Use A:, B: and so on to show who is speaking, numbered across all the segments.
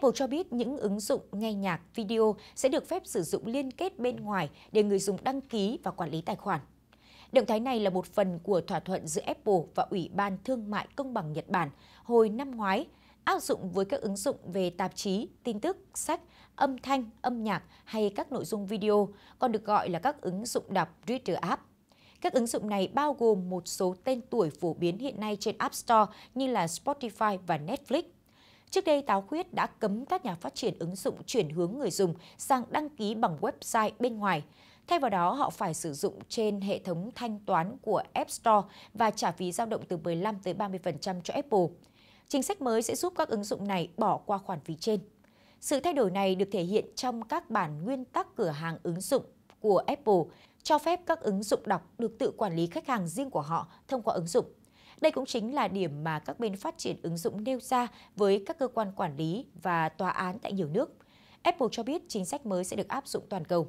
A: Apple cho biết những ứng dụng nghe nhạc, video sẽ được phép sử dụng liên kết bên ngoài để người dùng đăng ký và quản lý tài khoản. Động thái này là một phần của thỏa thuận giữa Apple và Ủy ban Thương mại Công bằng Nhật Bản hồi năm ngoái, áp dụng với các ứng dụng về tạp chí, tin tức, sách, âm thanh, âm nhạc hay các nội dung video, còn được gọi là các ứng dụng đọc Reader App. Các ứng dụng này bao gồm một số tên tuổi phổ biến hiện nay trên App Store như là Spotify và Netflix. Trước đây, Táo Khuyết đã cấm các nhà phát triển ứng dụng chuyển hướng người dùng sang đăng ký bằng website bên ngoài. Thay vào đó, họ phải sử dụng trên hệ thống thanh toán của App Store và trả phí dao động từ 15 tới 30% cho Apple. Chính sách mới sẽ giúp các ứng dụng này bỏ qua khoản phí trên. Sự thay đổi này được thể hiện trong các bản nguyên tắc cửa hàng ứng dụng của Apple, cho phép các ứng dụng đọc được tự quản lý khách hàng riêng của họ thông qua ứng dụng đây cũng chính là điểm mà các bên phát triển ứng dụng nêu ra với các cơ quan quản lý và tòa án tại nhiều nước. Apple cho biết chính sách mới sẽ được áp dụng toàn cầu.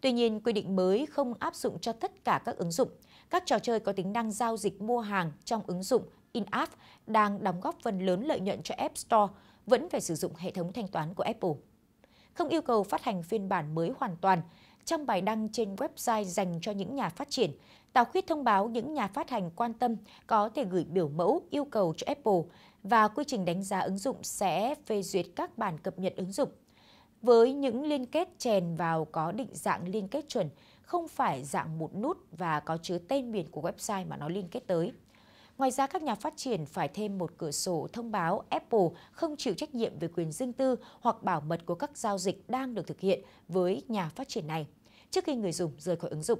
A: Tuy nhiên, quy định mới không áp dụng cho tất cả các ứng dụng. Các trò chơi có tính năng giao dịch mua hàng trong ứng dụng in-app đang đóng góp phần lớn lợi nhuận cho App Store vẫn phải sử dụng hệ thống thanh toán của Apple. Không yêu cầu phát hành phiên bản mới hoàn toàn, trong bài đăng trên website dành cho những nhà phát triển, Tào Khuyết thông báo những nhà phát hành quan tâm có thể gửi biểu mẫu yêu cầu cho Apple và quy trình đánh giá ứng dụng sẽ phê duyệt các bản cập nhật ứng dụng. Với những liên kết chèn vào có định dạng liên kết chuẩn, không phải dạng một nút và có chứa tên miền của website mà nó liên kết tới. Ngoài ra, các nhà phát triển phải thêm một cửa sổ thông báo Apple không chịu trách nhiệm về quyền riêng tư hoặc bảo mật của các giao dịch đang được thực hiện với nhà phát triển này trước khi người dùng rời khỏi ứng dụng.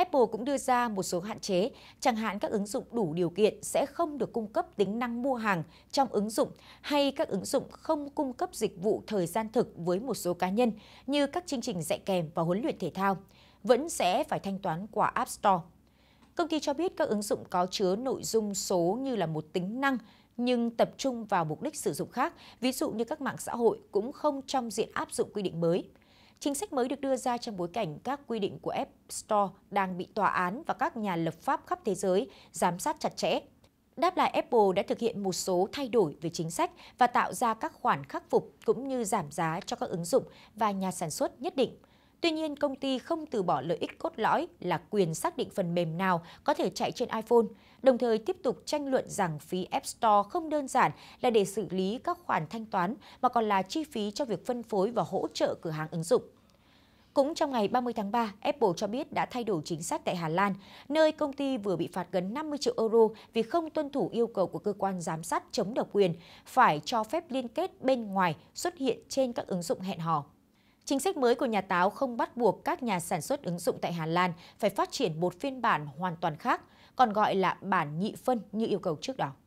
A: Apple cũng đưa ra một số hạn chế, chẳng hạn các ứng dụng đủ điều kiện sẽ không được cung cấp tính năng mua hàng trong ứng dụng hay các ứng dụng không cung cấp dịch vụ thời gian thực với một số cá nhân như các chương trình dạy kèm và huấn luyện thể thao, vẫn sẽ phải thanh toán qua App Store. Công ty cho biết các ứng dụng có chứa nội dung số như là một tính năng nhưng tập trung vào mục đích sử dụng khác, ví dụ như các mạng xã hội cũng không trong diện áp dụng quy định mới. Chính sách mới được đưa ra trong bối cảnh các quy định của App Store đang bị tòa án và các nhà lập pháp khắp thế giới giám sát chặt chẽ. Đáp lại Apple đã thực hiện một số thay đổi về chính sách và tạo ra các khoản khắc phục cũng như giảm giá cho các ứng dụng và nhà sản xuất nhất định – Tuy nhiên, công ty không từ bỏ lợi ích cốt lõi là quyền xác định phần mềm nào có thể chạy trên iPhone, đồng thời tiếp tục tranh luận rằng phí App Store không đơn giản là để xử lý các khoản thanh toán mà còn là chi phí cho việc phân phối và hỗ trợ cửa hàng ứng dụng. Cũng trong ngày 30 tháng 3, Apple cho biết đã thay đổi chính sách tại Hà Lan, nơi công ty vừa bị phạt gần 50 triệu euro vì không tuân thủ yêu cầu của cơ quan giám sát chống độc quyền, phải cho phép liên kết bên ngoài xuất hiện trên các ứng dụng hẹn hò. Chính sách mới của nhà táo không bắt buộc các nhà sản xuất ứng dụng tại Hà Lan phải phát triển một phiên bản hoàn toàn khác, còn gọi là bản nhị phân như yêu cầu trước đó.